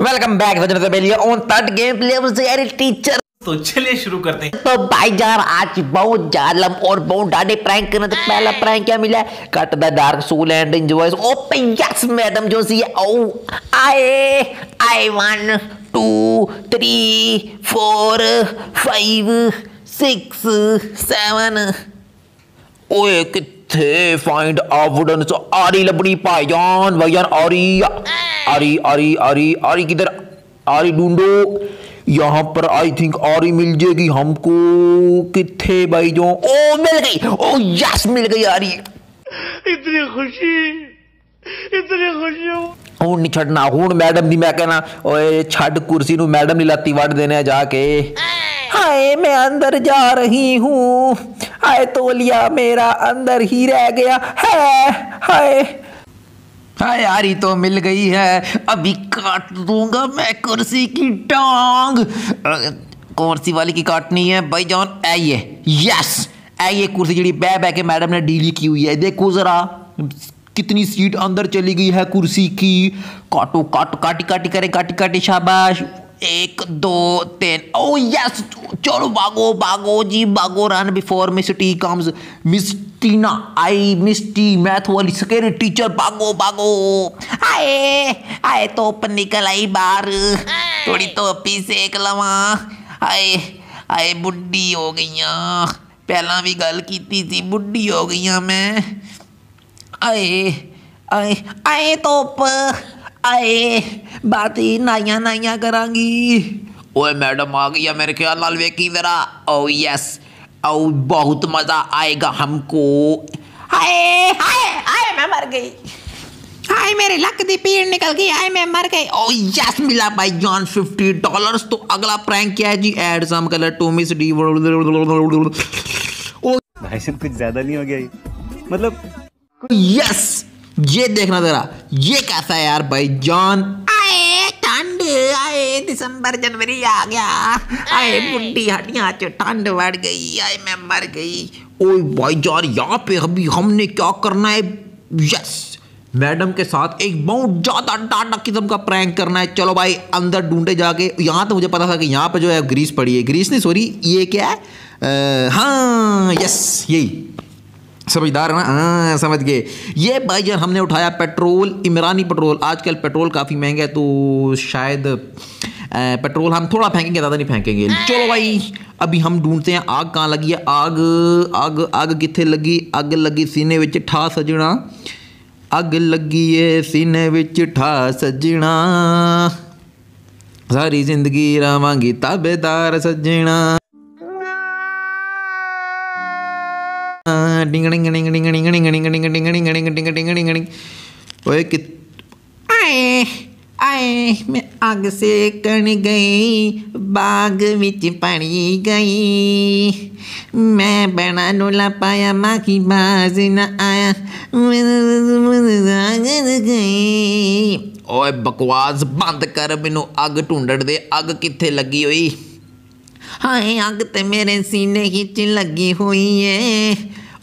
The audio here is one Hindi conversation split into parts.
Welcome back on third game play teacher तो चलिए शुरू करते हैं तो भाई यार आज बहुत जालम और बहुत डाडे प्रैंक करने तो पहला प्रैंक क्या मिला cut the dark soul and enjoys ओपे यस मैडम जोशी ओ आए आई one two three four five six seven ओए कितना थे फाइंड अ वुडन सो आरी लकड़ी पायजान भाईजान आरी आरी आरी आरी आरी किधर आरी ढूंढो यहाँ पर आई थिंक और ही मिल जाएगी हमको किथे भाई जो ओ मिल गई ओ यस मिल गई आ रही इतनी खुशी इतनी खुशी हूं नहीं छड़ना हूं मैडम दी मैं कहना ओए छड़ कुर्सी नु मैडम नहीं लाती वट देने जाके हाय मैं अंदर जा रही हूं हाय तोलिया मेरा अंदर ही रह गया है हाय हाय यारी तो मिल गई है अभी काट दूंगा मैं कुर्सी की टांग कुर्सी वाली की काटनी है भाई जान आइए यस आइए कुर्सी जी बह बह के मैडम ने डीली की हुई है देखो ज़रा कितनी सीट अंदर चली गई है कुर्सी की काटो काटो काटी काटी करे काटी काटी शाबाश एक दो तीन ओ oh, यस चलो बागो बागो जी बागो run before Miss T comes Miss Tina I miss T math वाली सकेरी टीचर बागो बागो आए आए तो अपन निकल आई बाहर थोड़ी तो तोपी सेक लवा आए आए बुढ़ी हो गई पहला भी गल की थी बुढ़ी हो गई मैं आए आए आए तोप आए बात ही नाइया नाइया करांगी ओए मैडम आ गई मेरे ख्याल लाल वे जरा ओ यस ओ बहुत मज़ा आएगा हमको हाय हाय हाय मैं मर गई हाय मेरे लक दी पीड़ निकल गई हाय मैं मर गई ओ oh यस मिला भाई जॉन 50 डॉलर्स तो अगला प्रैंक क्या है जी add some colour to Miss D ओ भाई साहब कुछ ज़्यादा नहीं हो गया मतलब यस ये देखना जरा ये कैसा है यार भाई जॉन आए ठंड आए दिसंबर जनवरी आ गया आए बुढ़ी हटिया ठंड बढ़ गई आए मैं मर गई ओए भाई यार यहाँ पे अभी हमने क्या करना है यस मैडम के साथ एक बहुत ज़्यादा डाटा किस्म का प्रैंक करना है चलो भाई अंदर ढूंढे जाके यहाँ तो मुझे पता था कि यहाँ पे जो है ग्रीस पड़ी है ग्रीस नहीं सॉरी ये क्या है आ, हाँ यस यही समझदार है ना हाँ, समझ गए ये भाई यार हमने उठाया पेट्रोल इमरानी पेट्रोल आजकल पेट्रोल काफ़ी महंगा है तो शायद पेट्रोल हम थोड़ा फेंकेंगे ज़्यादा नहीं फेंकेंगे चलो भाई अभी हम ढूंढते हैं आग कहाँ लगी है आग आग आग कितने लगी अग लगी सीने में ठा सजना अग लगी है सीने में ठा सजना सारी जिंदगी रावगी ताबेदार सजना ਡਿੰਗ ਡਿੰਗ ਡਿੰਗ ਡਿੰਗ ਡਿੰਗ ਡਿੰਗ ਡਿੰਗ ਡਿੰਗ ਡਿੰਗ ਡਿੰਗ ਡਿੰਗ ਡਿੰਗ ਡਿੰਗ ਡਿੰਗ ਡਿੰਗ ਓਏ ਕਿ ਆਏ ਆਏ ਮੈਂ ਅੱਗ ਸੇ ਕਣ ਗਈ ਬਾਗ ਵਿੱਚ ਪਣੀ ਗਈ ਮੈਂ ਬਣਾ ਨੂੰ ਲਾ ਪਾਇਆ ਮਾਖੀ ਬਾਜ਼ ਨਾ ਆਇਆ ਗਈ ਓਏ ਬਕਵਾਸ ਬੰਦ ਕਰ ਮੈਨੂੰ ਅੱਗ ਢੂੰਡੜ ਦੇ ਅੱਗ ਕਿੱਥੇ ਲੱਗੀ ਹੋਈ ਹਾਏ ਅੱਗ ਤੇ ਮੇਰੇ ਸੀਨੇ ਵਿੱਚ ਲੱਗੀ ਹੋਈ ਏ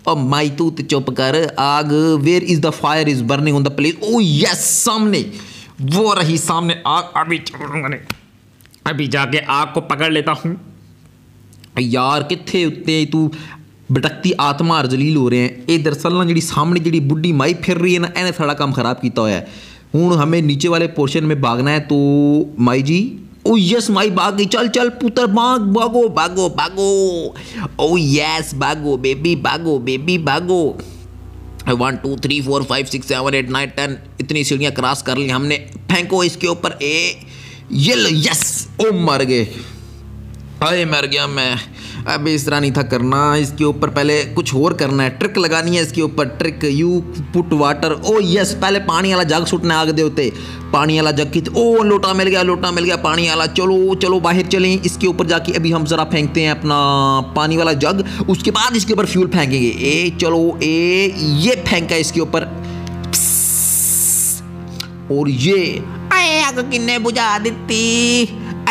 और माई तू तो चुप कर आग where is the fire is burning on the place oh yes सामने वो रही सामने आग अभी मैंने अभी जाके आग को पकड़ लेता हूँ यार कितने उतने तू बटकती आत्मा और जलील हो रहे हैं ये दरअसल ना जी सामने जी बुढ़ी माई फिर रही है ना इन्हें सारा काम ख़राब किया हुआ है हूँ हमें नीचे वाले पोर्शन में भागना है तो माई जी ओ यस माई बागी चल चल पुत्र भाग भागो भागो भागो ओ यस भागो बेबी भागो बेबी भागो one two three four five six seven eight nine ten इतनी सीढ़ियाँ क्रॉस कर ली हमने फेंको इसके ऊपर ए ये लो यस ओ oh, मर गए अरे मर गया मैं अब इस तरह नहीं था करना इसके ऊपर पहले कुछ और करना है ट्रिक लगानी है इसके ऊपर trick you put water oh yes पहले पानी वाला जग सुटने आग दे होते पानी वाला जग की ओ oh लोटा मिल गया लोटा मिल गया पानी वाला चलो चलो बाहर चलें इसके ऊपर जाके अभी हम ज़रा फेंकते हैं अपना पानी वाला जग उसके बाद इसके ऊपर फ्यूल फेंकेंगे ए चलो ए ये फेंका इसके ऊपर और ये आग किन्ने बुझा दी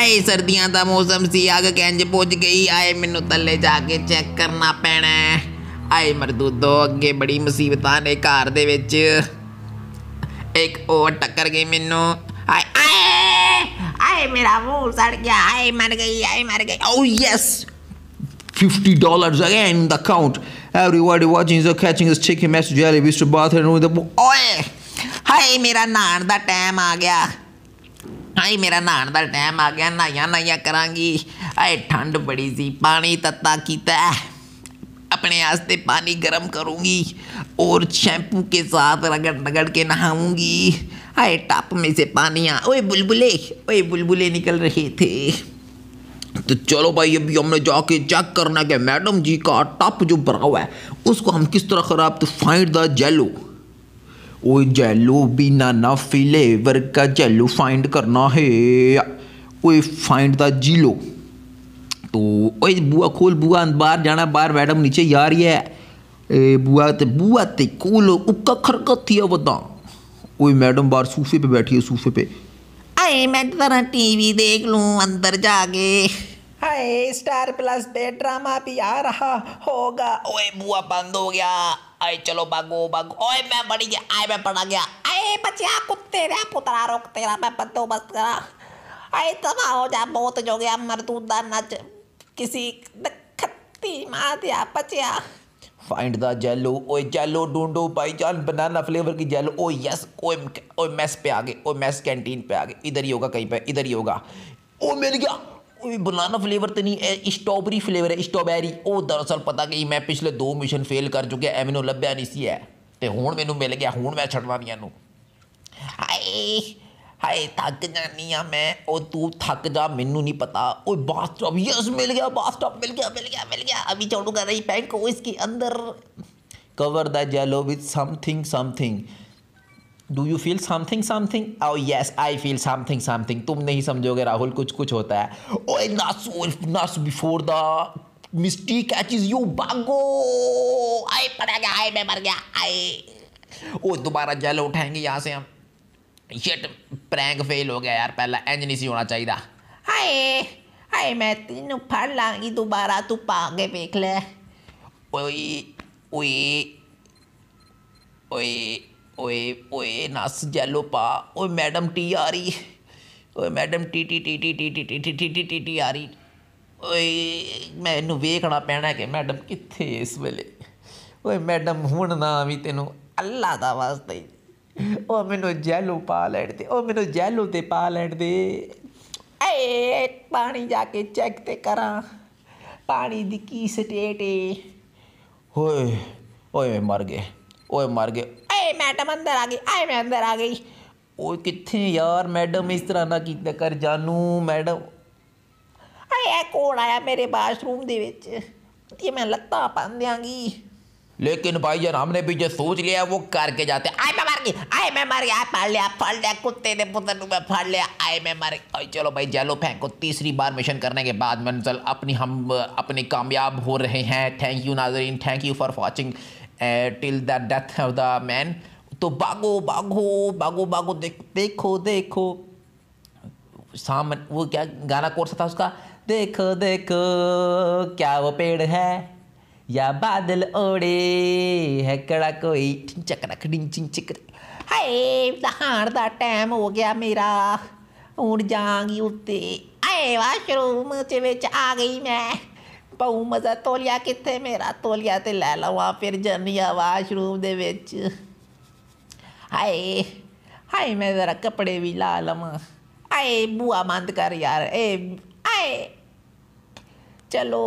ਹਾਏ ਸਰਦੀਆਂ ਦਾ ਮੌਸਮ ਸੀ ਅੱਗ ਕਿੰਜ ਪੁੱਜ ਗਈ ਆਏ ਮੈਨੂੰ ਥੱਲੇ ਜਾ ਕੇ ਚੈੱਕ ਕਰਨਾ ਪੈਣਾ ਆਏ ਮਰਦੂਦੋ ਅੱਗੇ ਬੜੀ ਮੁਸੀਬਤਾਂ ਨੇ ਘਰ ਦੇ ਵਿੱਚ ਇੱਕ ਹੋਰ ਟੱਕਰ ਗਈ ਮੈਨੂੰ ਆਏ ਆਏ ਆਏ ਮੇਰਾ ਮੂੰਹ ਸੜ ਗਿਆ ਆਏ ਮਰ ਗਈ ਆਏ ਮਰ ਗਈ oh yes 50 dollars again in the account. Everybody watching is catching this chicken message jelly. Mr. Bathroom with the boy. Hi, ਮੇਰਾ ਨਾਨ ਦਾ ਟਾਈਮ ਆ ਗਿਆ ਆਈ मेरा नहाने का टाइम आ गया नहाइया नहाइया करा ਆਏ ठंड बड़ी सी पानी तत्ता ਕੀਤਾ अपने आस्ते पानी गर्म करूँगी और शैम्पू के साथ रगड़ रगड़ के नहाऊँगी आए टप में से पानी आ ओए बुलबुले ओए बुलबुले निकल रहे थे तो चलो भाई अभी हमने जाके चेक करना क्या मैडम जी का टप जो भरा हुआ है उसको हम किस तरह ख़राब तो फाइंड द जेलो ओ जेलो नाना फिलेवर का जेलो फाइंड करना है ओए फाइंड द जीलो तो ओए बुआ खोल बुआ बाहर जाना बाहर मैडम नीचे यार ये ए बुआ ते बुआ ते खोलो उक्का खरकत थी बता ओए मैडम बाहर सोफे पे बैठी है सोफे पे आए मैं जरा टीवी देख लूँ अंदर जाके हाय स्टार प्लस पे ड्रामा भी आ रहा होगा ओए बुआ बंद हो गया आए चलो भागो भागो ओए मैं बड़ी गया आए मैं पड़ा गया आए बचिया कुत्ते रे पुतरा रोक तेरा मैं बंदोबस्त करा आए तबाह हो जा बहुत जो गया मरदूदा नच किसी खत्ती मार दिया बचिया फाइंड द जेलो ओए जेलो ढूंढो जान बनाना फ्लेवर की जेलो ओ यस ओए ओए मैस पे आ गए ओ मैस कैंटीन पे आ गए इधर ही होगा कहीं पे इधर ही होगा ओ मिल गया बनाना फ्लेवर तो नहीं है स्ट्रॉबेरी फ्लेवर है स्ट्रॉबेरी ਉਹ ਦਰਅਸਲ ਪਤਾ ਕਿ ਮੈਂ ਪਿਛਲੇ ਦੋ ਮਿਸ਼ਨ ਫੇਲ ਕਰ ਚੁੱਕਿਆ ਐ ਮੈਨੂੰ ਲੱਭਿਆ ਨਹੀਂ ਸੀ ਐ ਤੇ ਹੁਣ ਮੈਨੂੰ ਮਿਲ ਗਿਆ ਹੁਣ ਮੈਂ ਛੱਡਣਾ ਨਹੀਂ ਇਹਨੂੰ ਹਾਏ ਹਾਏ ਥੱਕ ਜਾਨੀ ਆ ਮੈਂ ਉਹ ਤੂੰ ਥੱਕ ਜਾ ਮੈਨੂੰ ਨਹੀਂ ਪਤਾ ਓਏ ਬਾਸ ਸਟਾਪ ਯਸ ਮਿਲ ਗਿਆ ਬਾਸ ਸਟਾਪ ਮਿਲ ਗਿਆ ਮਿਲ ਗਿਆ ਮਿਲ ਗਿਆ ਅਭੀ ਚੜੂਗਾ ਨਹੀਂ बैंक को इसके अंदर cover the jello with something something do you feel something something oh yes I feel something something तुम नहीं समझोगे राहुल कुछ कुछ होता है ओ नस नस before the misty catch is you बागो आई पड़ा गया आई मैं मर गया आई ओ दोबारा जल उठाएंगे यहाँ से हम शिट प्रैंक फेल हो गया यार पहला इंजनी सी होना चाहिए हाय हाय मैं तीन फड़ लागी दोबारा तू पागे देख ले ओए ओए ओए ओए ओए नस जैलो पा ओए मैडम टी आ रही है ओए मैडम टी टी टी टी टी टी टी टी टी टी टी आ रही ਓਏ ਮੈਨੂੰ ਵੇਖਣਾ ਪੈਣਾ ਕਿ ਮੈਡਮ ਕਿੱਥੇ ਇਸ ਵੇਲੇ ਓਏ ਮੈਡਮ ਹੁਣ ਨਾ ਵੀ ਤੈਨੂੰ ਅੱਲਾ ਦਾ ਵਾਸਤੇ ਓ ਮੈਨੂੰ ਜੈਲੋ ਪਾ ਲੈਣ ਦੇ ਓ ਮੈਨੂੰ ਜੈਲੋ ਤੇ ਪਾ ਲੈਣ ਦੇ ਏ ਪਾਣੀ ਜਾ ਕੇ ਚੈੱਕ ਤੇ ਕਰਾਂ ਪਾਣੀ ਦੀ ਕੀ ਸਟੇਟ ਏ ਹੋਏ ਓਏ ਮਰ ਗਏ ਓਏ ਮਰ ਗਏ आए मैडम अंदर आ गई आए मैं अंदर आ गई ओ कितने यार मैडम इस तरह ना की कर जानू मैडम अरे ਇਹ ਕੋਣ ਆਇਆ ਮੇਰੇ ਬਾਥਰੂਮ ਦੇ ਵਿੱਚ ਤੇ मैं ਲੱਤਾਂ ਪਾਉਂਦਿਆਂਗੀ लेकिन भाई जान हमने भी जो सोच लिया वो करके जाते आए मैं मर गई आए मैं मर गया फाड़ लिया फाड़ लिया कुत्ते ने पुत्र मैं फाड़ लिया आए मैं मर गई चलो भाई जैलो फेंको तीसरी बार मिशन करने के बाद मनसल अपनी हम अपने कामयाब हो रहे हैं थैंक यू नाजरीन thank you for watching till the death of the man तो बागो बागो बागो बागो देख देखो देखो शाम वो क्या गाना कौन सा था उसका देखो देखो क्या वो पेड़ है या बादल ओड़े है कड़ा कोई चकड़क डिंग चिंग चिकड़ हाय दहाड़ दा टाइम हो गया मेरा उड़ जाऊंगी उत्ते आए वाशरूम से आ गई मैं ਪਾਉ ਮਜ਼ਾ ਤੋਲਿਆ ਕਿੱਥੇ ਮੇਰਾ ਤੋਲਿਆ ਤੇ ਲੈ ਲਵਾਂ ਫਿਰ ਆ ਵਾਸ਼ਰੂਮ ਦੇ ਵਿੱਚ ਹਾਏ ਹਾਏ ਮੈਂ ਜ਼ਰਾ ਕੱਪੜੇ ਵੀ ਲਾ ਲਵਾਂ ਆਏ ਬੂਆ ਮੰਦ ਕਰ ਯਾਰ ਏ ਆਏ ਚਲੋ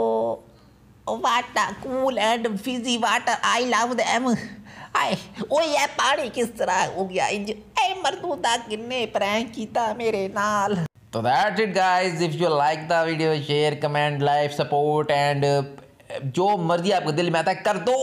ਵਾਟਾ cool and fizzy water I love ਐਮ ਆਏ ਓਏ ਇਹ ਪਾਣੀ ਕਿਸ ਤਰ੍ਹਾਂ ਹੋ ਗਿਆ ਇੰਜ ਐ ਮਰਦੂਦਾ ਕਿੰਨੇ ਪ੍ਰੈਂਕ ਕੀਤਾ ਮੇਰੇ ਨਾਲ तो that it guys if you like the video share comment like support and जो मर्जी आपके दिल में आता है कर दो